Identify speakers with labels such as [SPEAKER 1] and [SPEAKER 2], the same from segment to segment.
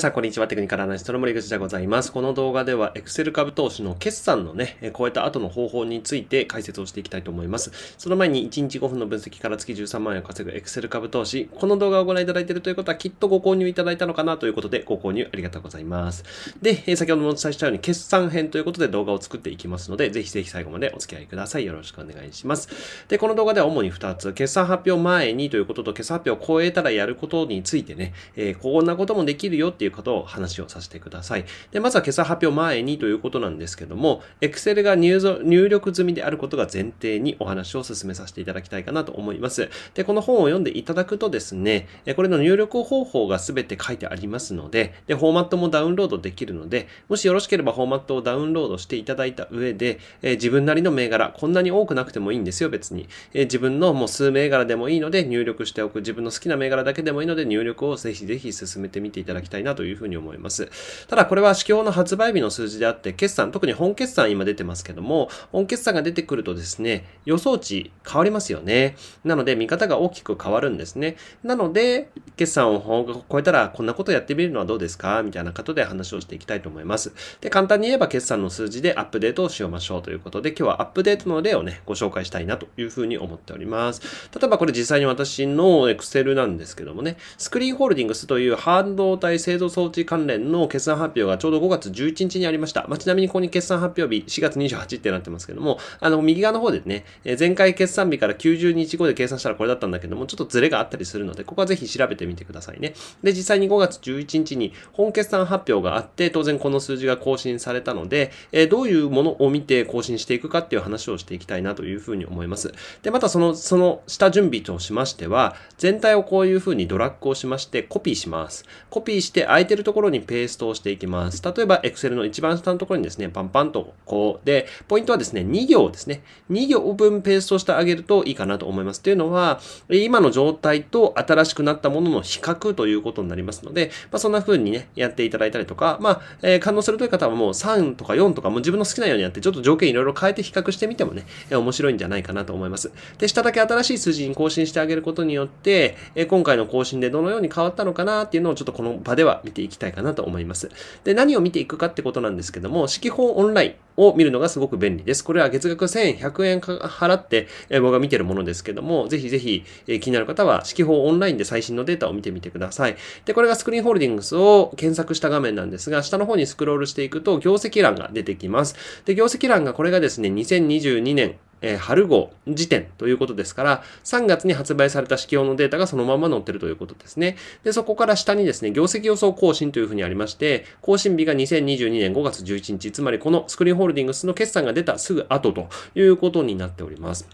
[SPEAKER 1] さん、こんにちは。テクニカルアナリストの森口でございます。この動画では、Excel 株投資の決算のね、超えた後の方法について解説をしていきたいと思います。その前に、1日5分の分析から月13万円を稼ぐ Excel 株投資。この動画をご覧いただいているということは、きっとご購入いただいたのかなということで、ご購入ありがとうございます。で、先ほどもお伝えしたように、決算編ということで動画を作っていきますので、ぜひぜひ最後までお付き合いください。よろしくお願いします。で、この動画では主に2つ、決算発表前にということと、決算発表を超えたらやることについてね、えー、こんなこともできるよっていういうことを話をさせてください。で、まずは今朝発表前にということなんですけども、Excel が入力済みであることが前提にお話を進めさせていただきたいかなと思います。で、この本を読んでいただくとですね、これの入力方法が全て書いてありますので、で、フォーマットもダウンロードできるので、もしよろしければフォーマットをダウンロードしていただいた上で、え自分なりの銘柄、こんなに多くなくてもいいんですよ、別に。え自分のもう数銘柄でもいいので入力しておく、自分の好きな銘柄だけでもいいので入力をぜひぜひ進めてみていただきたいなとというふうに思います。ただこれは指標の発売日の数字であって、決算、特に本決算今出てますけども、本決算が出てくるとですね、予想値変わりますよね。なので見方が大きく変わるんですね。なので、決算を超えたらこんなことやってみるのはどうですかみたいなことで話をしていきたいと思います。で、簡単に言えば決算の数字でアップデートをしようましょうということで、今日はアップデートの例をね、ご紹介したいなというふうに思っております。例えばこれ実際に私の Excel なんですけどもね、スクリーンホールディングスという半導体製造装置関連の決算発表がちょうど5月11日にありました。まあ、ちなみにここに決算発表日4月28ってなってますけども、あの、右側の方でね、え前回決算日から90日後で計算したらこれだったんだけども、ちょっとズレがあったりするので、ここはぜひ調べてみてくださいね。で、実際に5月11日に本決算発表があって、当然この数字が更新されたので、えどういうものを見て更新していくかっていう話をしていきたいなというふうに思います。で、またその、その下準備としましては、全体をこういうふうにドラッグをしまして、コピーします。コピーして空いてるところにペーストをしていきます。例えば Excel の一番下のところにですね、パンパンとこう。で、ポイントはですね、2行ですね。2行分ペーストしてあげるといいかなと思います。というのは、今の状態と新しくなったものの比較ということになりますので、まあ、そんな風にね、やっていただいたりとか、まあ、えー、感動するという方はもう3とか4とかもう自分の好きなようにやって、ちょっと条件いろいろ変えて比較してみてもね、えー、面白いんじゃないかなと思います。で、下だけ新しい数字に更新してあげることによって、えー、今回の更新でどのように変わったのかなっていうのをちょっとこの場では見ていきたいかなと思います。で、何を見ていくかってことなんですけども、四季報オンラインを見るのがすごく便利です。これは月額1100円払って、え僕が見てるものですけども、ぜひぜひ、え気になる方は四季報オンラインで最新のデータを見てみてください。で、これがスクリーンホールディングスを検索した画面なんですが、下の方にスクロールしていくと業績欄が出てきます。で、業績欄がこれがですね、2022年えー、春号時点ということですから、3月に発売された指標のデータがそのまま載ってるということですね。で、そこから下にですね、業績予想更新というふうにありまして、更新日が2022年5月11日、つまりこのスクリーンホールディングスの決算が出たすぐ後ということになっております。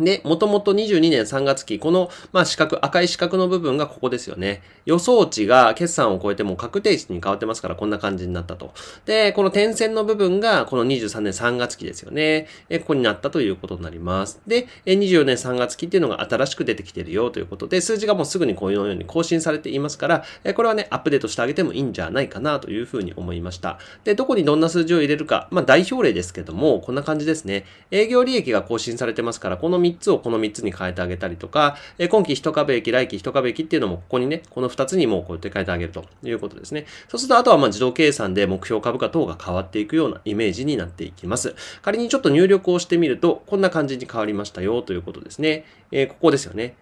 [SPEAKER 1] で、もともと22年3月期、この、まあ、四角、赤い四角の部分がここですよね。予想値が決算を超えても確定値に変わってますから、こんな感じになったと。で、この点線の部分が、この23年3月期ですよね。え、ここになったということになります。で、24年3月期っていうのが新しく出てきてるよということで、数字がもうすぐにこのように更新されていますから、え、これはね、アップデートしてあげてもいいんじゃないかなというふうに思いました。で、どこにどんな数字を入れるか、まあ、代表例ですけども、こんな感じですね。営業利益が更新されてますから、この3つをこの3つに変えてあげたりとか、え今期1株益、来期1株益っていうのもここにね、この2つにもうこうやって変えてあげるということですね。そうすると、あとはま自動計算で目標株価等が変わっていくようなイメージになっていきます。仮にちょっと入力をしてみると、こんな感じに変わりましたよということですね。えー、ここですよね。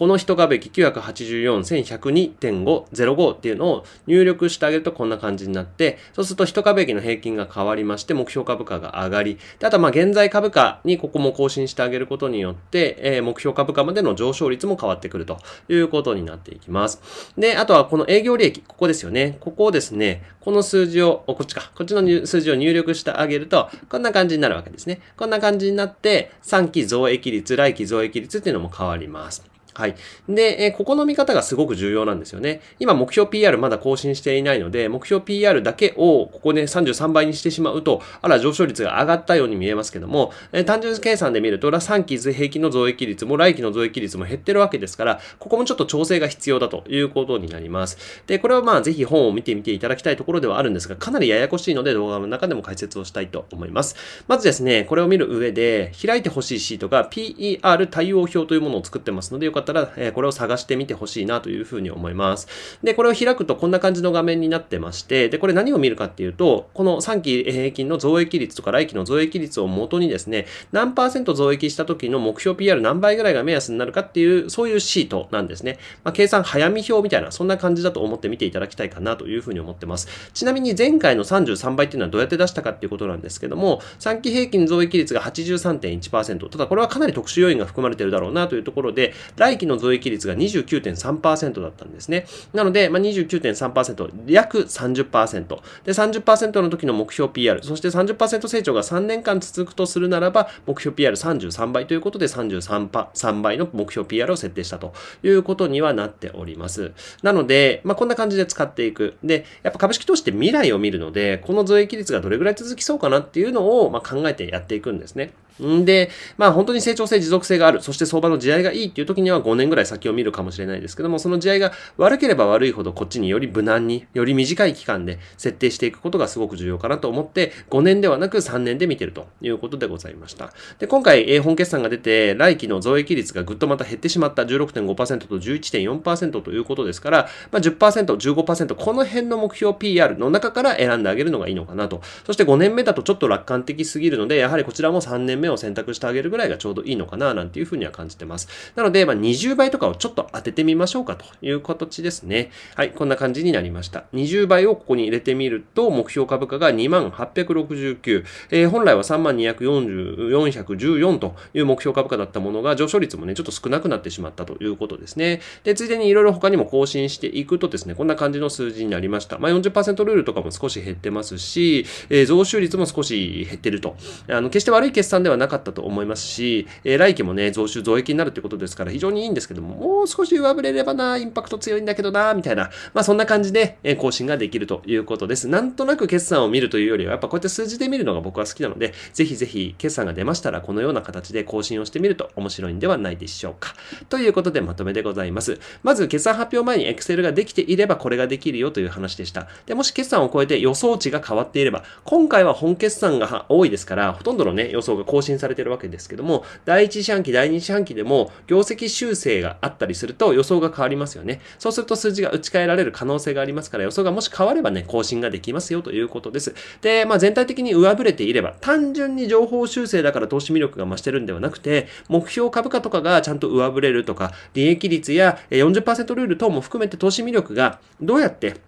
[SPEAKER 1] この1株き9 8 4 1 0 2 5 0 5っていうのを入力してあげるとこんな感じになって、そうすると1株益の平均が変わりまして、目標株価が上がり、であとはまあ現在株価にここも更新してあげることによって、えー、目標株価までの上昇率も変わってくるということになっていきます。で、あとはこの営業利益、ここですよね。ここをですね、この数字を、こっちか、こっちの数字を入力してあげると、こんな感じになるわけですね。こんな感じになって、3期増益率、来期増益率っていうのも変わります。はい。で、えここの見方がすごく重要なんですよね。今、目標 PR まだ更新していないので、目標 PR だけをここで、ね、33倍にしてしまうと、あら、上昇率が上がったように見えますけども、え単純計算で見ると、3期平均の増益率も来期の増益率も減ってるわけですから、ここもちょっと調整が必要だということになります。で、これはまあ、ぜひ本を見てみていただきたいところではあるんですが、かなりややこしいので、動画の中でも解説をしたいと思います。まずですね、これを見る上で、開いてほしいシートが PER 対応表というものを作ってますので、よかったったら、えこれを探してみてほしいなというふうに思います。で、これを開くとこんな感じの画面になってまして、で、これ何を見るかっていうと、この3期平均の増益率とか来期の増益率を元にですね、何パーセント増益した時の目標 PR 何倍ぐらいが目安になるかっていう、そういうシートなんですね。まあ、計算早見表みたいな、そんな感じだと思って見ていただきたいかなというふうに思ってます。ちなみに前回の33倍っていうのはどうやって出したかっていうことなんですけども、3期平均増益率が83.1%。ただこれはかなり特殊要因が含まれてるだろうなというところで、来来期の増益率が29.3%だったんですね。なので、まあ、29.3%、約30%。で、30%の時の目標 PR、そして30%成長が3年間続くとするならば、目標 PR33 倍ということで33パ、3倍の目標 PR を設定したということにはなっております。なので、まあ、こんな感じで使っていく。で、やっぱ株式投資って未来を見るので、この増益率がどれぐらい続きそうかなっていうのを、まあ、考えてやっていくんですね。んで、まあ本当に成長性、持続性がある、そして相場の時代がいいっていう時には5年ぐらい先を見るかもしれないですけども、その地合いが悪ければ悪いほどこっちにより無難に、より短い期間で設定していくことがすごく重要かなと思って、5年ではなく3年で見てるということでございました。で、今回、A 本決算が出て、来期の増益率がぐっとまた減ってしまった16.5%と11.4%ということですから、まあ10、10%、15%、この辺の目標 PR の中から選んであげるのがいいのかなと。そして5年目だとちょっと楽観的すぎるので、やはりこちらも3年目を選択してあげるぐらいがちょうどいいのかな、なんていうふうには感じてます。なので、まあ、20倍とかをちょっと当ててみましょうかという形ですね。はい、こんな感じになりました。20倍をここに入れてみると、目標株価が2869、えー、本来は3244という目標株価だったものが、上昇率もね、ちょっと少なくなってしまったということですね。で、ついでにいろいろ他にも更新していくとですね、こんな感じの数字になりました。まあ、40%ルールとかも少し減ってますし、えー、増収率も少し減ってると。あの、決して悪い決算ではなかったと思いますし、えー、来期もね、増収増益になるってことですから、非常ににいいんですけども、もう少し上振れればな、インパクト強いんだけどな、みたいな、まあそんな感じで更新ができるということです。なんとなく決算を見るというよりは、やっぱこうやって数字で見るのが僕は好きなので、ぜひぜひ決算が出ましたらこのような形で更新をしてみると面白いんではないでしょうか。ということでまとめでございます。まず決算発表前に Excel ができていればこれができるよという話でした。で、もし決算を超えて予想値が変わっていれば、今回は本決算が多いですから、ほとんどのね、予想が更新されてるわけですけども、第1四半期、第2四半期でも業績収修正があったりすると予想が変わりますよね。そうすると数字が打ち替えられる可能性がありますから、予想がもし変わればね、更新ができますよということです。で、まあ全体的に上振れていれば、単純に情報修正だから投資魅力が増してるんではなくて、目標株価とかがちゃんと上振れるとか、利益率や40%ルール等も含めて投資魅力がどうやって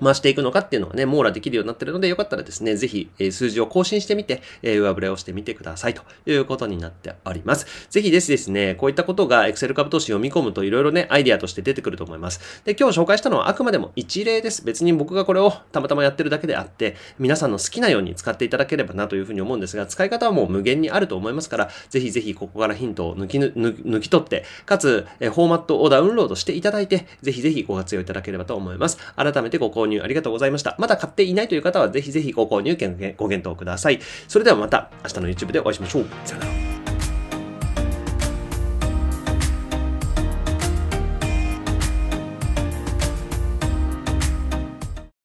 [SPEAKER 1] 回していくのかっていうのがね、網羅できるようになってるので、よかったらですね、ぜひ、え数字を更新してみて、え上振れをしてみてくださいということになっております。ぜひですですね、こういったことが Excel 株投資読み込むといろいろね、アイデアとして出てくると思います。で、今日紹介したのはあくまでも一例です。別に僕がこれをたまたまやってるだけであって、皆さんの好きなように使っていただければなというふうに思うんですが、使い方はもう無限にあると思いますから、ぜひぜひここからヒントを抜き抜抜き取って、かつ、えフォーマットをダウンロードしていただいて、ぜひぜひご活用いただければと思います。改めてご購入入ありがとうございました。まだ買っていないという方はぜひぜひご購入ご検討ください。それではまた明日の YouTube でお会いしましょう。さよなら。